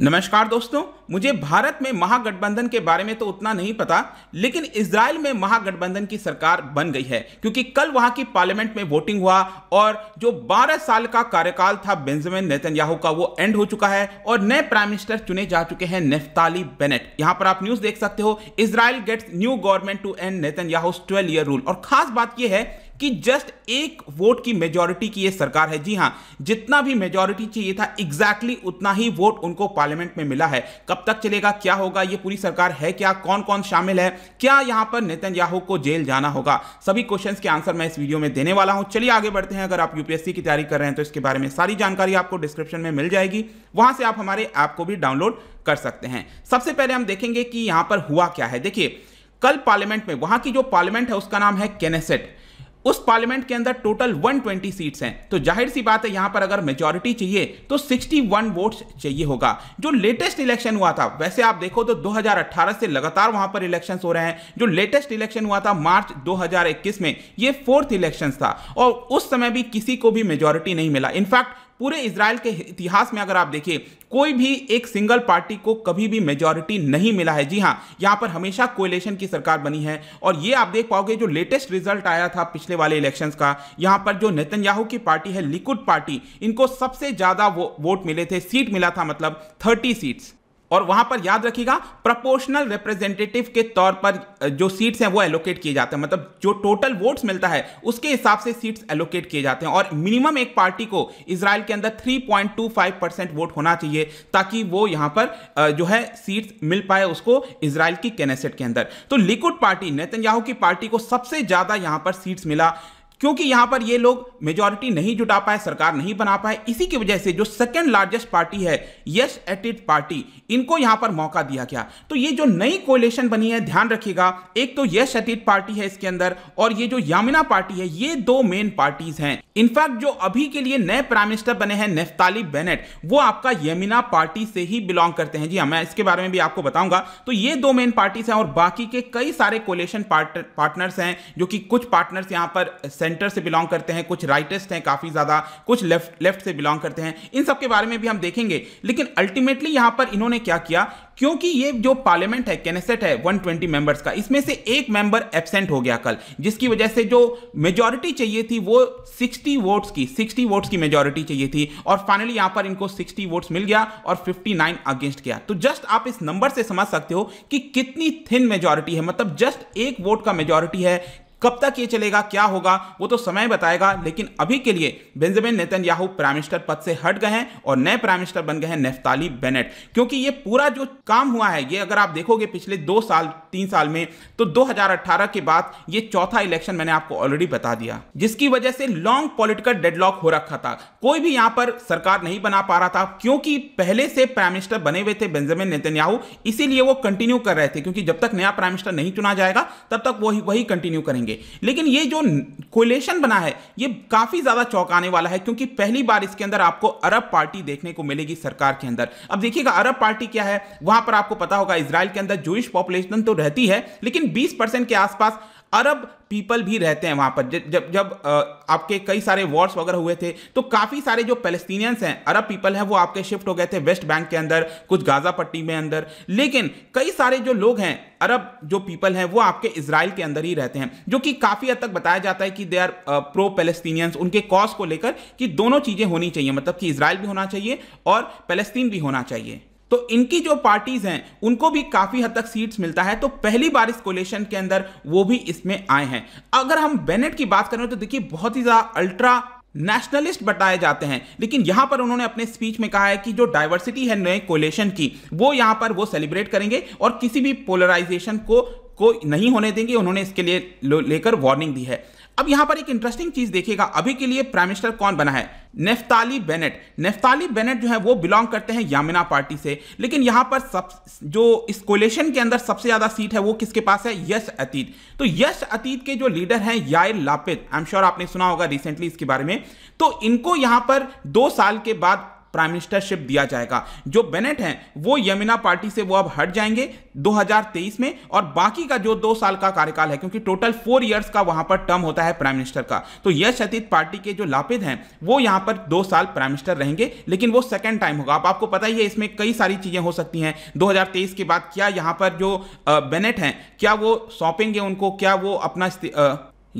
नमस्कार दोस्तों मुझे भारत में महागठबंधन के बारे में तो उतना नहीं पता लेकिन इसराइल में महागठबंधन की सरकार बन गई है क्योंकि कल वहां की पार्लियामेंट में वोटिंग हुआ और जो 12 साल का कार्यकाल था बेंजामिन नेतन्याहू का वो एंड हो चुका है और नए प्राइम मिनिस्टर चुने जा चुके हैं नेफ्ताली बेनेट यहां पर आप न्यूज देख सकते हो Israel gets new government to end Netanyahu twelve year rule और खास बात यह है कि जस्ट एक वोट की मेजोरिटी की ये सरकार है जी हाँ जितना भी मेजोरिटी चाहिए था एग्जैक्टली exactly उतना ही वोट उनको पार्लियामेंट में मिला है कब तक चलेगा क्या होगा ये पूरी सरकार है क्या कौन कौन शामिल है क्या यहाँ पर नितिन याहू को जेल जाना होगा सभी क्वेश्चन के आंसर मैं इस वीडियो में देने वाला हूँ चलिए आगे बढ़ते हैं अगर आप यूपीएससी की तैयारी कर रहे हैं तो इसके बारे में सारी जानकारी आपको डिस्क्रिप्शन में मिल जाएगी वहां से आप हमारे ऐप को भी डाउनलोड कर सकते हैं सबसे पहले हम देखेंगे कि यहाँ पर हुआ क्या है देखिए कल पार्लियामेंट में वहां की जो पार्लियामेंट है उसका नाम है केनेसेट उस पार्लियामेंट के अंदर टोटल 120 सीट्स हैं तो जाहिर सी बात है यहां पर अगर मेजोरिटी चाहिए तो 61 वोट्स चाहिए होगा जो लेटेस्ट इलेक्शन हुआ था वैसे आप देखो तो 2018 से लगातार वहां पर इलेक्शंस हो रहे हैं जो लेटेस्ट इलेक्शन हुआ था मार्च 2021 में ये फोर्थ इलेक्शन था और उस समय भी किसी को भी मेजोरिटी नहीं मिला इनफैक्ट पूरे इसराइल के इतिहास में अगर आप देखिए कोई भी एक सिंगल पार्टी को कभी भी मेजॉरिटी नहीं मिला है जी हाँ यहाँ पर हमेशा कोलेशन की सरकार बनी है और ये आप देख पाओगे जो लेटेस्ट रिजल्ट आया था पिछले वाले इलेक्शंस का यहाँ पर जो नेतन्याहू की पार्टी है लिक्विड पार्टी इनको सबसे ज़्यादा वो वोट मिले थे सीट मिला था मतलब थर्टी सीट्स और वहां पर याद रखिएगा प्रोपोर्शनल रिप्रेजेंटेटिव के तौर पर जो सीट्स हैं वो एलोकेट किए जाते हैं मतलब जो टोटल वोट्स मिलता है उसके हिसाब से सीट्स एलोकेट किए जाते हैं और मिनिमम एक पार्टी को इसराइल के अंदर 3.25 परसेंट वोट होना चाहिए ताकि वो यहां पर जो है सीट्स मिल पाए उसको इसराइल की कैनेसेट के अंदर तो लिक्विड पार्टी नेतन्याहू की पार्टी को सबसे ज्यादा यहां पर सीट्स मिला क्योंकि यहां पर ये लोग मेजॉरिटी नहीं जुटा पाए सरकार नहीं बना पाए इसी की वजह से जो सेकेंड लार्जेस्ट पार्टी है यस एट पार्टी इनको यहां पर मौका दिया गया तो ये जो नई कोलेशन बनी है ध्यान रखिएगा एक तो यस एट पार्टी है इसके अंदर और ये जो यामिना पार्टी है ये दो मेन पार्टीज हैं इनफैक्ट जो अभी के लिए नए प्राइम मिनिस्टर बने हैं नेफ्ताली बेनेट वो आपका यमिना पार्टी से ही बिलोंग करते हैं जी हाँ मैं इसके बारे में भी आपको बताऊंगा तो ये दो मेन पार्टीज हैं और बाकी के कई सारे कोलेशन पार्टनर्स हैं जो कि कुछ पार्टनर्स यहां पर सेंटर से बिलोंग करते हैं कुछ राइटेस्ट हैं काफ़ी ज़्यादा कुछ लेफ्ट लेफ्ट से बिलोंग करते हैं इन सब के बारे में भी हम देखेंगे लेकिन अल्टीमेटली यहां पर इन्होंने क्या किया क्योंकि ये जो पार्लियामेंट है कैनेसेट है 120 ट्वेंटी मेंबर्स का इसमें से एक मेंबर एबसेंट हो गया कल जिसकी वजह से जो मेजोरिटी चाहिए थी वो 60 वोट्स की 60 वोट्स की मेजोरिटी चाहिए थी और फाइनली यहां पर इनको 60 वोट्स मिल गया और 59 अगेंस्ट गया तो जस्ट आप इस नंबर से समझ सकते हो कि कितनी थिन मेजोरिटी है मतलब जस्ट एक वोट का मेजोरिटी है कब तक ये चलेगा क्या होगा वो तो समय बताएगा लेकिन अभी के लिए Benjamin Netanyahu prime minister पद से हट गए हैं और नए प्राइम मिनिस्टर बन गए हैं नेफ्ताली बेनेट क्योंकि ये पूरा जो काम हुआ है ये अगर आप देखोगे पिछले दो साल तीन साल में तो 2018 के बाद ये चौथा इलेक्शन मैंने आपको ऑलरेडी बता दिया जिसकी वजह से लॉन्ग पॉलिटिकल डेडलॉक हो रखा था कोई भी यहां पर सरकार नहीं बना पा रहा था क्योंकि पहले से प्राइम मिनिस्टर बने हुए थे बेंजामिन नेतन्याहू इसीलिए वो कंटिन्यू कर रहे थे क्योंकि जब तक नया प्राइम मिनिस्टर नहीं चुना जाएगा तब तक वही वही कंटिन्यू करेंगे लेकिन ये जो कोलेशन बना है ये काफ़ी ज़्यादा चौंकाने वाला है क्योंकि पहली बार इसके अंदर आपको अरब पार्टी देखने को मिलेगी सरकार के अंदर अब देखिएगा अरब पार्टी क्या है वहां पर आपको पता होगा इसराइल के अंदर जूश पॉपुलेशन तो रहती है लेकिन बीस के आसपास अरब पीपल भी रहते हैं वहाँ पर जब जब, जब आपके कई सारे वॉर्स वगैरह हुए थे तो काफ़ी सारे जो पैलेस्टीनियंस हैं अरब पीपल हैं वो आपके शिफ्ट हो गए थे वेस्ट बैंक के अंदर कुछ गाजा पट्टी में अंदर लेकिन कई सारे जो लोग हैं अरब जो पीपल हैं वो आपके इसराइल के अंदर ही रहते हैं जो कि काफ़ी हद तक बताया जाता है कि दे आर प्रो पैलेस्टीनियंस उनके कॉज को लेकर कि दोनों चीज़ें होनी चाहिए मतलब कि इसराइल भी होना चाहिए और पैलेस्तीन भी होना चाहिए तो इनकी जो पार्टीज हैं उनको भी काफी हद तक सीट्स मिलता है तो पहली बार इस कोलेशन के अंदर वो भी इसमें आए हैं अगर हम बेनेट की बात करें तो देखिए बहुत ही ज्यादा अल्ट्रा नेशनलिस्ट बताए जाते हैं लेकिन यहां पर उन्होंने अपने स्पीच में कहा है कि जो डाइवर्सिटी है नए कोलेशन की वो यहां पर वो सेलिब्रेट करेंगे और किसी भी पोलराइजेशन को को नहीं होने देंगे उन्होंने इसके लिए लेकर वार्निंग दी है अब यहां पर एक इंटरेस्टिंग चीज देखिएगा अभी के लिए प्राइम मिनिस्टर कौन बना है नेफ्ताली बेनेट नेफ्ताली बेनेट जो है वो बिलोंग करते हैं यामिना पार्टी से लेकिन यहां पर सब जो इस कोलेशन के अंदर सबसे ज्यादा सीट है वो किसके पास है यश अतीत तो यश अतीत के जो लीडर हैं Yair Lapid I am sure आपने सुना होगा रिसेंटली इसके बारे में तो इनको यहां पर दो साल के बाद प्राइम मिनिस्टरशिप दिया जाएगा जो बेनेट हैं वो यमुना पार्टी से वो अब हट जाएंगे 2023 में और बाकी का जो दो साल का कार्यकाल है क्योंकि टोटल फोर ईयर्स का वहां पर टर्म होता है प्राइम मिनिस्टर का तो यश अतीत पार्टी के जो लापिद हैं वो यहां पर दो साल प्राइम मिनिस्टर रहेंगे लेकिन वो सेकेंड टाइम होगा अब आपको पता ही है इसमें कई सारी चीजें हो सकती हैं दो के बाद क्या यहां पर जो बेनेट हैं क्या वो सौंपेंगे उनको क्या वो अपना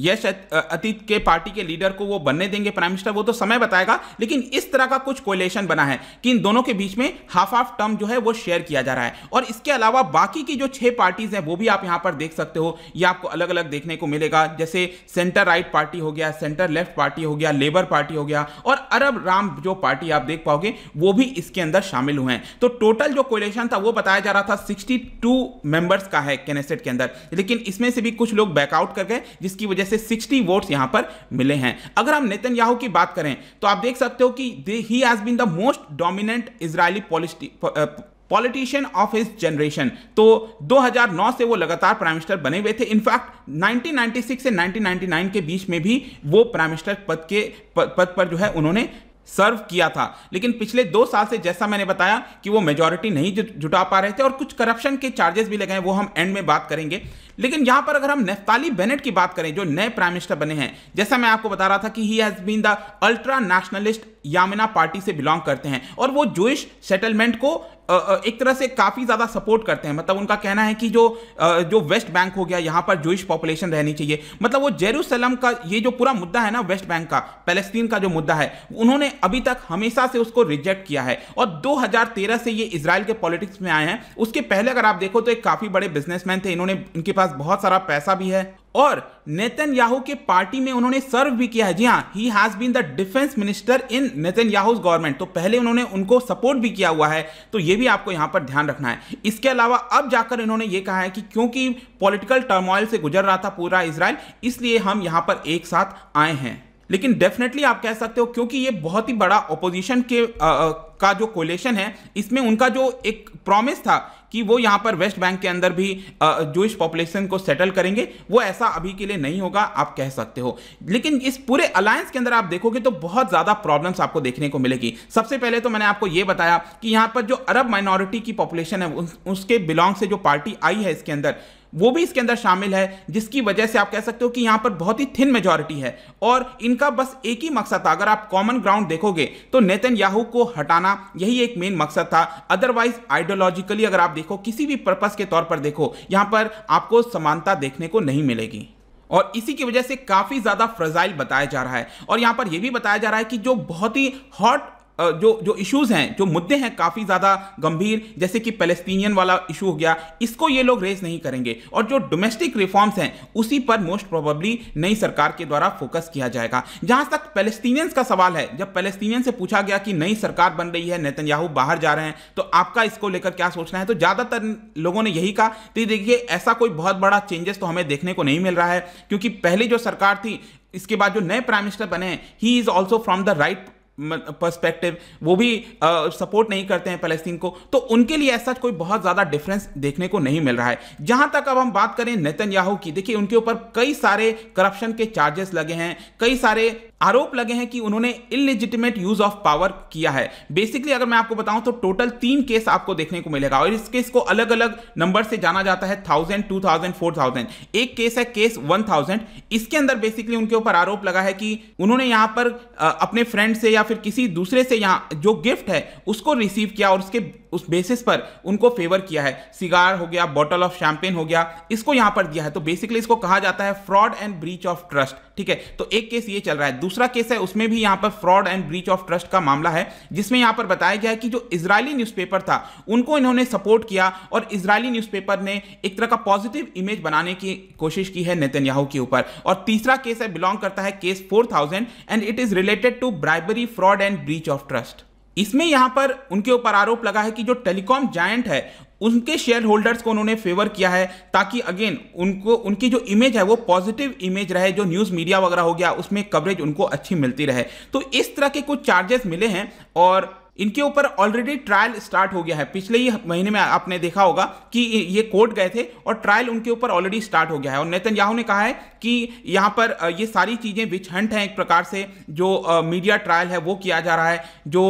यश अतीत के पार्टी के लीडर को वो बनने देंगे प्राइम मिनिस्टर वो तो समय बताएगा लेकिन इस तरह का कुछ कोलेशन बना है कि इन दोनों के बीच में हाफ हाफ टर्म जो है वो शेयर किया जा रहा है और इसके अलावा बाकी की जो छह पार्टीज हैं वो भी आप यहां पर देख सकते हो ये आपको अलग अलग देखने को मिलेगा जैसे सेंटर राइट पार्टी हो गया सेंटर लेफ्ट पार्टी हो गया लेबर पार्टी हो गया और अरब राम जो पार्टी आप देख पाओगे वो भी इसके अंदर शामिल हुए हैं तो टोटल जो कोलेशन था वो बताया जा रहा था सिक्सटी मेंबर्स का है कैनेसेट के अंदर लेकिन इसमें से भी कुछ लोग बैकआउट कर गए जिसकी वजह जैसे 60 वोट्स यहां पर मिले हैं अगर हम नेतन्याहू की बात करें तो आप देख सकते हो कि he has been the most dominant Israeli politician of his generation तो 2009 से वो लगातार प्राइम मिनिस्टर बने हुए थे इनफैक्ट 1996 से 1999 के बीच में भी वो प्राइम मिनिस्टर पद के पद पर जो है उन्होंने सर्व किया था लेकिन पिछले दो साल से जैसा मैंने बताया कि वो मेजॉरिटी नहीं जुटा पा रहे थे और कुछ करप्शन के चार्जेस भी लगे हैं वो हम एंड में बात करेंगे लेकिन यहां पर अगर हम नेफ्ताली बेनेट की बात करें जो नए प्राइम मिनिस्टर बने हैं जैसा मैं आपको बता रहा था कि he has been the ultra nationalist Yamina party से बिलोंग करते हैं और वो जोइश सेटलमेंट को एक तरह से काफ़ी ज़्यादा सपोर्ट करते हैं मतलब उनका कहना है कि जो जो वेस्ट बैंक हो गया यहाँ पर जोइश पॉपुलेशन रहनी चाहिए मतलब वो जेरूसलम का ये जो पूरा मुद्दा है ना वेस्ट बैंक का पैलेस्तीन का जो मुद्दा है उन्होंने अभी तक हमेशा से उसको रिजेक्ट किया है और 2013 से ये इसराइल के पॉलिटिक्स में आए हैं उसके पहले अगर आप देखो तो एक काफ़ी बड़े बिजनेसमैन थे इन्होंने इनके पास बहुत सारा पैसा भी है और नेतन याहू के पार्टी में उन्होंने सर्व भी किया है जी हाँ he has been the defence minister in Netanyahu's government तो पहले उन्होंने उनको सपोर्ट भी किया हुआ है तो ये भी आपको यहां पर ध्यान रखना है इसके अलावा अब जाकर इन्होंने ये कहा है कि क्योंकि पॉलिटिकल टर्मोइल से गुजर रहा था पूरा इसराइल इसलिए हम यहां पर एक साथ आए हैं लेकिन डेफिनेटली आप कह सकते हो क्योंकि ये बहुत ही बड़ा ओपोजिशन के आ, का जो कोलेशन है इसमें उनका जो एक प्रॉमिस था कि वो यहाँ पर वेस्ट बैंक के अंदर भी जो इस पॉपुलेशन को सेटल करेंगे वो ऐसा अभी के लिए नहीं होगा आप कह सकते हो लेकिन इस पूरे अलायंस के अंदर आप देखोगे तो बहुत ज़्यादा प्रॉब्लम्स आपको देखने को मिलेगी सबसे पहले तो मैंने आपको ये बताया कि यहाँ पर जो अरब माइनॉरिटी की पॉपुलेशन है उसके बिलोंग से जो पार्टी आई है इसके अंदर वो भी इसके अंदर शामिल है जिसकी वजह से आप कह सकते हो कि यहाँ पर बहुत ही थिन मेजोरिटी है और इनका बस एक ही मकसद था अगर आप कॉमन ग्राउंड देखोगे तो नेतन याहू को हटाना यही एक मेन मकसद था अदरवाइज आइडियोलॉजिकली अगर आप देखो किसी भी पर्पज के तौर पर देखो यहाँ पर आपको समानता देखने को नहीं मिलेगी और इसी की वजह से काफ़ी ज़्यादा फ्रजाइल बताया जा रहा है और यहाँ पर यह भी बताया जा रहा है कि जो बहुत ही हॉट जो जो इश्यूज हैं जो मुद्दे हैं काफ़ी ज़्यादा गंभीर जैसे कि पैलेस्टीनियन वाला इशू हो गया इसको ये लोग रेज नहीं करेंगे और जो डोमेस्टिक रिफॉर्म्स हैं उसी पर मोस्ट प्रोबेबली नई सरकार के द्वारा फोकस किया जाएगा जहां तक पेलेस्तीनियंस का सवाल है जब पेलेस्तीनियन से पूछा गया कि नई सरकार बन रही है नेतन्याहू बाहर जा रहे हैं तो आपका इसको लेकर क्या सोचना है तो ज़्यादातर लोगों ने यही कहा तो देखिए ऐसा कोई बहुत बड़ा चेंजेस तो हमें देखने को नहीं मिल रहा है क्योंकि पहले जो सरकार थी इसके बाद जो नए प्राइम मिनिस्टर बने हैं he is also from the right perspective वो भी सपोर्ट नहीं करते हैं फलस्तीन को तो उनके लिए ऐसा कोई बहुत ज़्यादा डिफरेंस देखने को नहीं मिल रहा है जहां तक अब हम बात करें याहू की देखिए उनके ऊपर कई सारे करप्शन के चार्जेस लगे हैं कई सारे आरोप लगे हैं कि उन्होंने इलिजिटिमेट यूज ऑफ पावर किया है बेसिकली अगर मैं आपको बताऊं तो टोटल तीन केस आपको देखने को मिलेगा और इस केस को अलग अलग नंबर से जाना जाता है thousand two thousand four thousand एक केस है केस वन थाउजेंड इसके अंदर बेसिकली उनके ऊपर आरोप लगा है कि उन्होंने यहां पर अपने फ्रेंड से या या फिर किसी दूसरे से यहाँ जो गिफ्ट है उसको रिसीव किया और उसके उस बेसिस पर उनको फेवर किया है सिगार हो गया बॉटल ऑफ शैंपेन हो गया इसको यहाँ पर दिया है तो बेसिकली इसको कहा जाता है fraud and breach of trust ठीक है तो एक केस ये चल रहा है दूसरा केस है उसमें भी यहां पर fraud and breach of trust का मामला है जिसमें यहां पर बताया गया है कि जो इसराइली न्यूज़पेपर था उनको इन्होंने सपोर्ट किया और इसराइली न्यूज़पेपर ने एक तरह का पॉजिटिव इमेज बनाने की कोशिश की है नेतन्याहू के ऊपर और तीसरा केस है बिलोंग करता है case four and it is related to bribery fraud and breach of trust इसमें यहां पर उनके ऊपर आरोप लगा है कि जो टेलीकॉम जायंट है उनके शेयर होल्डर्स को उन्होंने फेवर किया है ताकि अगेन उनको उनकी जो इमेज है वो पॉजिटिव इमेज रहे जो न्यूज़ मीडिया वगैरह हो गया उसमें कवरेज उनको अच्छी मिलती रहे तो इस तरह के कुछ चार्जेस मिले हैं और इनके ऊपर ऑलरेडी ट्रायल स्टार्ट हो गया है पिछले ही महीने में आपने देखा होगा कि ये कोर्ट गए थे और ट्रायल उनके ऊपर ऑलरेडी स्टार्ट हो गया है और नितिन याहू ने कहा है कि यहाँ पर ये सारी चीज़ें विच हंट हैं एक प्रकार से जो मीडिया ट्रायल है वो किया जा रहा है जो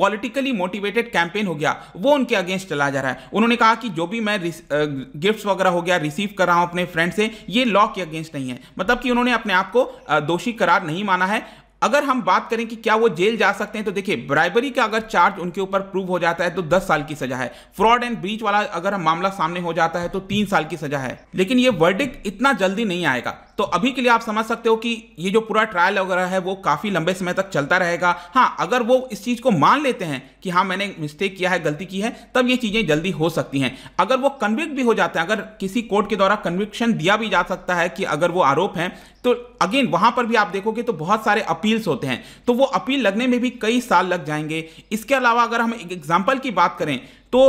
पॉलिटिकली मोटिवेटेड कैंपेन हो गया वो उनके अगेंस्ट चला जा रहा है उन्होंने कहा कि जो भी मैं गिफ्ट्स वगैरह हो गया रिसीव कर रहा हूं अपने फ्रेंड से ये लॉ के अगेंस्ट नहीं है मतलब कि उन्होंने अपने आप को दोषी करार नहीं माना है अगर हम बात करें कि क्या वो जेल जा सकते हैं तो देखिए ब्राइबरी का अगर चार्ज उनके ऊपर प्रूव हो जाता है तो 10 साल की सजा है फ्रॉड एंड ब्रीच वाला अगर मामला सामने हो जाता है तो तीन साल की सजा है लेकिन ये वर्डिक इतना जल्दी नहीं आएगा तो अभी के लिए आप समझ सकते हो कि ये जो पूरा ट्रायल वगैरह है वो काफ़ी लंबे समय तक चलता रहेगा हाँ अगर वो इस चीज़ को मान लेते हैं कि हाँ मैंने मिस्टेक किया है गलती की है तब ये चीज़ें जल्दी हो सकती हैं अगर वो कन्विक्ट भी हो जाते हैं अगर किसी कोर्ट के द्वारा कन्विक्शन दिया भी जा सकता है कि अगर वो आरोप है तो अगेन वहां पर भी आप देखोगे तो बहुत सारे अपील्स होते हैं तो वो अपील लगने में भी कई साल लग जाएंगे इसके अलावा अगर हम एक एग्जाम्पल की बात करें तो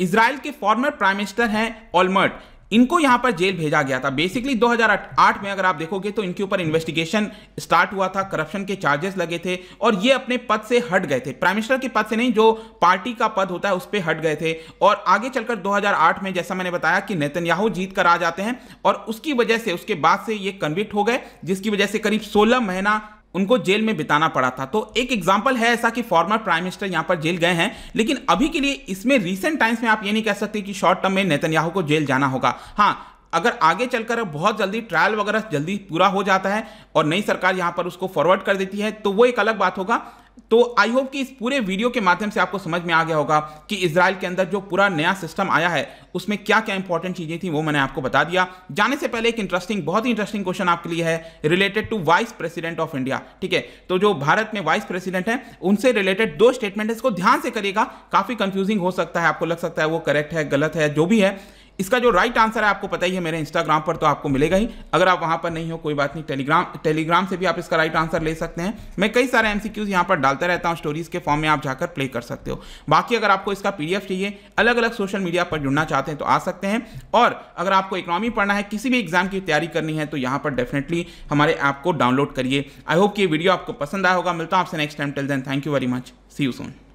इसराइल के फॉर्मर प्राइम मिनिस्टर हैं ऑलमर्ट इनको यहां पर जेल भेजा गया था बेसिकली 2008 में अगर आप देखोगे तो इनके ऊपर इन्वेस्टिगेशन स्टार्ट हुआ था करप्शन के चार्जेस लगे थे और ये अपने पद से हट गए थे प्राइम मिनिस्टर के पद से नहीं जो पार्टी का पद होता है उस पर हट गए थे और आगे चलकर 2008 में जैसा मैंने बताया कि नेतन्याहू जीत कर आ जाते हैं और उसकी वजह से उसके बाद से ये कन्विक्ट हो गए जिसकी वजह से करीब सोलह महीना उनको जेल में बिताना पड़ा था तो एक एग्जाम्पल है ऐसा कि फॉर्मर प्राइम मिनिस्टर यहाँ पर जेल गए हैं लेकिन अभी के लिए इसमें रिसेंट टाइम्स में आप ये नहीं कह सकते कि शॉर्ट टर्म में नेतन्याहू को जेल जाना होगा हाँ अगर आगे चलकर बहुत जल्दी ट्रायल वगैरह जल्दी पूरा हो जाता है और नई सरकार यहाँ पर उसको फॉरवर्ड कर देती है तो वो एक अलग बात होगा तो आई होप कि इस पूरे वीडियो के माध्यम से आपको समझ में आ गया होगा कि इसराइल के अंदर जो पूरा नया सिस्टम आया है उसमें क्या क्या इंपॉर्टेंट चीज़ें थी वो मैंने आपको बता दिया जाने से पहले एक इंटरेस्टिंग बहुत ही इंटरेस्टिंग क्वेश्चन आपके लिए है related to vice president of India ठीक है तो जो भारत में वाइस प्रेसिडेंट है उनसे रिलेटेड दो स्टेटमेंट है इसको ध्यान से करिएगा काफ़ी कंफ्यूजिंग हो सकता है आपको लग सकता है वो करेक्ट है गलत है जो भी है इसका जो राइट आंसर है आपको पता ही है मेरे इंस्टाग्राम पर तो आपको मिलेगा ही अगर आप वहां पर नहीं हो कोई बात नहीं टेलीग्राम टेलीग्राम से भी आप इसका राइट आंसर ले सकते हैं मैं कई सारे एमसीक्यूज यहां पर डालता रहता हूं स्टोरीज के फॉर्म में आप जाकर प्ले कर सकते हो बाकी अगर आपको इसका पीडीएफ चाहिए अलग अलग सोशल मीडिया पर जुड़ना चाहते हैं तो आ सकते हैं और अगर आपको इकोनॉमी पढ़ना है किसी भी एग्जाम की तैयारी करनी है तो यहाँ पर डेफिनेटली हमारे ऐप को डाउनलोड करिए आई होप ये वीडियो आपको पसंद आया होगा मिलता हूँ आपसे next time till then thank you very much see you Son